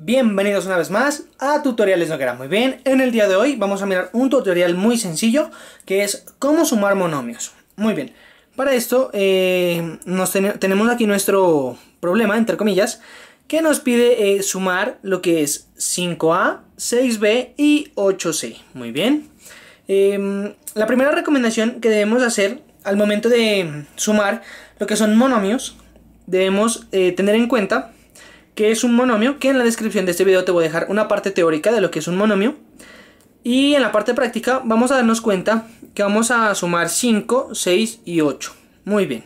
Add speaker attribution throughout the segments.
Speaker 1: Bienvenidos una vez más a Tutoriales No Muy Bien. En el día de hoy vamos a mirar un tutorial muy sencillo que es cómo sumar monomios. Muy bien, para esto eh, tenemos aquí nuestro problema, entre comillas, que nos pide eh, sumar lo que es 5A, 6B y 8C. Muy bien. Em, la primera recomendación que debemos hacer al momento de sumar lo que son monomios, debemos eh, tener en cuenta que es un monomio, que en la descripción de este video te voy a dejar una parte teórica de lo que es un monomio. Y en la parte práctica vamos a darnos cuenta que vamos a sumar 5, 6 y 8. Muy bien.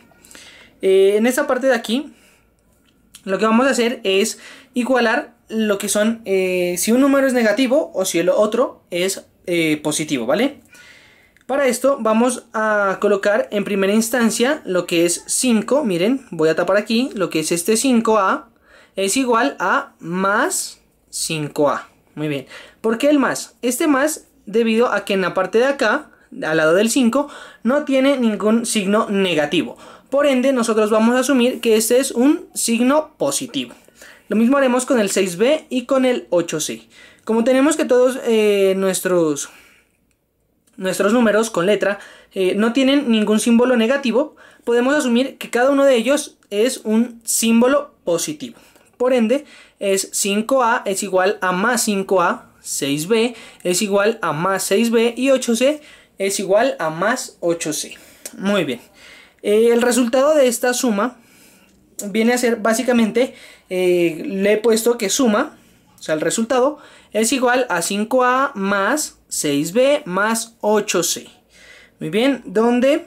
Speaker 1: Eh, en esta parte de aquí, lo que vamos a hacer es igualar lo que son, eh, si un número es negativo o si el otro es eh, positivo, ¿vale? Para esto vamos a colocar en primera instancia lo que es 5, miren, voy a tapar aquí, lo que es este 5A es igual a más 5A. Muy bien. ¿Por qué el más? Este más debido a que en la parte de acá, al lado del 5, no tiene ningún signo negativo. Por ende, nosotros vamos a asumir que este es un signo positivo. Lo mismo haremos con el 6B y con el 8C. Como tenemos que todos eh, nuestros, nuestros números con letra eh, no tienen ningún símbolo negativo, podemos asumir que cada uno de ellos es un símbolo positivo. Por ende, es 5A es igual a más 5A, 6B es igual a más 6B y 8C es igual a más 8C. Muy bien. Eh, el resultado de esta suma viene a ser básicamente, eh, le he puesto que suma, o sea, el resultado es igual a 5A más 6B más 8C. Muy bien, donde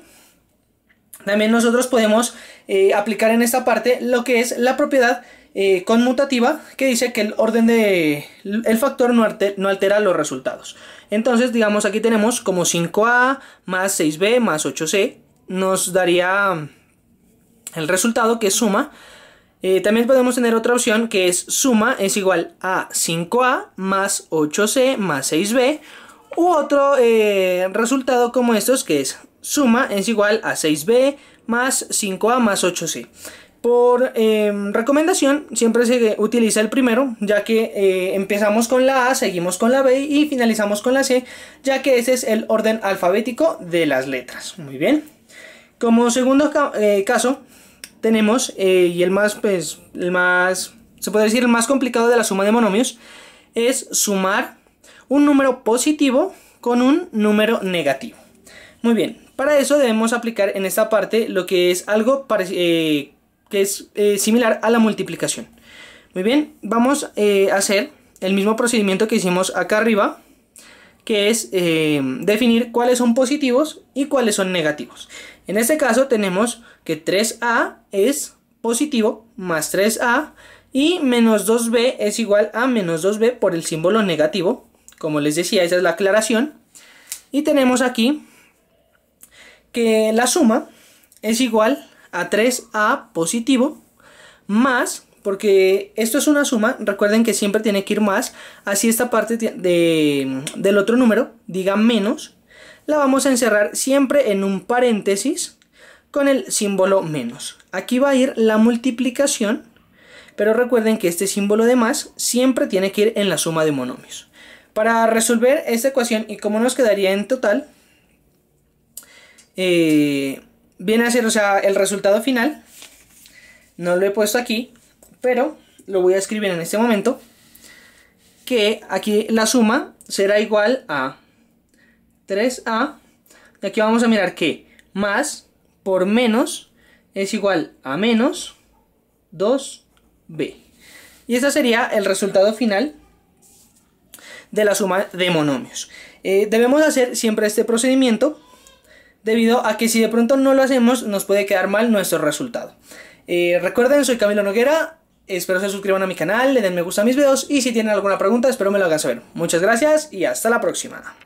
Speaker 1: también nosotros podemos eh, aplicar en esta parte lo que es la propiedad eh, conmutativa que dice que el orden de el factor no, altera los resultados. Entonces, digamos, aquí tenemos como 5A más 6B más 8C nos daría el resultado que es suma. Eh, también podemos tener otra opción que es suma es igual a 5A más 8C más 6B u otro eh, resultado como estos que es suma es igual a 6B más 5A más 8C por em, recomendación siempre se utiliza el primero, ya que eh, empezamos con la A, seguimos con la B y finalizamos con la C, ya que ese es el orden alfabético de las letras. Muy bien. Como segundo eh, caso, tenemos, eh, y el más, pues, el más, se puede decir el más complicado de la suma de monomios, es sumar un número positivo con un número negativo. Muy bien, para eso debemos aplicar en esta parte lo que es algo parecido que es eh, similar a la multiplicación. Muy bien, vamos eh, a hacer el mismo procedimiento que hicimos acá arriba, que es eh, definir cuáles son positivos y cuáles son negativos. En este caso tenemos que 3A es positivo más 3A y menos 2B es igual a menos 2B por el símbolo negativo. Como les decía, esa es la aclaración. Y tenemos aquí que la suma es igual a3A positivo más, porque esto es una suma, recuerden que siempre tiene que ir más, así esta parte del otro número, diga menos, la vamos a encerrar siempre en un paréntesis con el símbolo menos. Aquí va a ir la multiplicación, pero recuerden que este símbolo de más siempre tiene que ir en la suma de monomios. Para resolver esta ecuación y cómo nos quedaría en total, eh, viene a ser, o sea, el resultado final. No lo he puesto aquí, pero lo voy a escribir en este momento. Que aquí la suma será igual a 3a. Y aquí vamos a mirar que más por menos es igual a menos 2b. Y este sería el resultado final de la suma de monomios. Eh, debemos hacer siempre este procedimiento debido a que si de pronto no lo hacemos nos puede quedar mal nuestro resultado. Eh, recuerden, soy Camilo Noguera, espero se suscriban a mi canal, le den me gusta a mis videos y si tienen alguna pregunta espero me lo hagan saber. Muchas gracias y hasta la próxima.